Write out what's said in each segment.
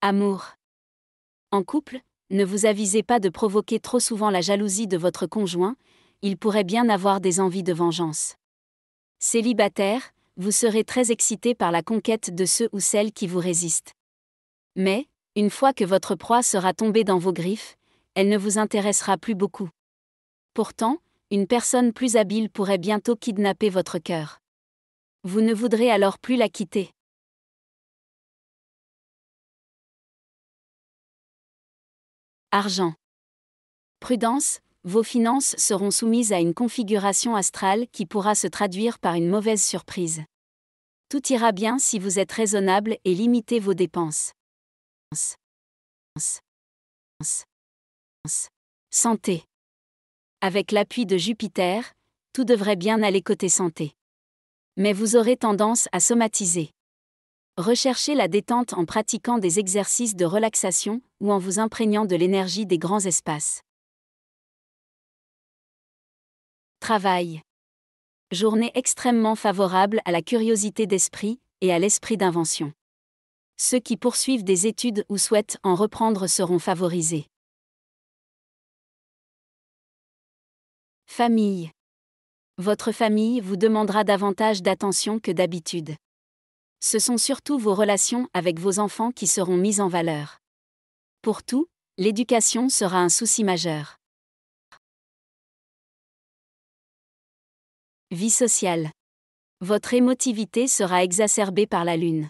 Amour. En couple, ne vous avisez pas de provoquer trop souvent la jalousie de votre conjoint, il pourrait bien avoir des envies de vengeance. Célibataire, vous serez très excité par la conquête de ceux ou celles qui vous résistent. Mais, une fois que votre proie sera tombée dans vos griffes, elle ne vous intéressera plus beaucoup. Pourtant, une personne plus habile pourrait bientôt kidnapper votre cœur. Vous ne voudrez alors plus la quitter. Argent. Prudence, vos finances seront soumises à une configuration astrale qui pourra se traduire par une mauvaise surprise. Tout ira bien si vous êtes raisonnable et limitez vos dépenses. Santé. Avec l'appui de Jupiter, tout devrait bien aller côté santé. Mais vous aurez tendance à somatiser. Recherchez la détente en pratiquant des exercices de relaxation ou en vous imprégnant de l'énergie des grands espaces. Travail. Journée extrêmement favorable à la curiosité d'esprit et à l'esprit d'invention. Ceux qui poursuivent des études ou souhaitent en reprendre seront favorisés. Famille. Votre famille vous demandera davantage d'attention que d'habitude ce sont surtout vos relations avec vos enfants qui seront mises en valeur. Pour tout, l'éducation sera un souci majeur. Vie sociale. Votre émotivité sera exacerbée par la lune.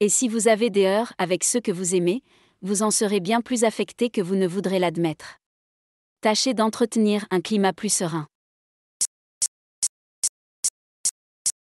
Et si vous avez des heurts avec ceux que vous aimez, vous en serez bien plus affecté que vous ne voudrez l'admettre. Tâchez d'entretenir un climat plus serein.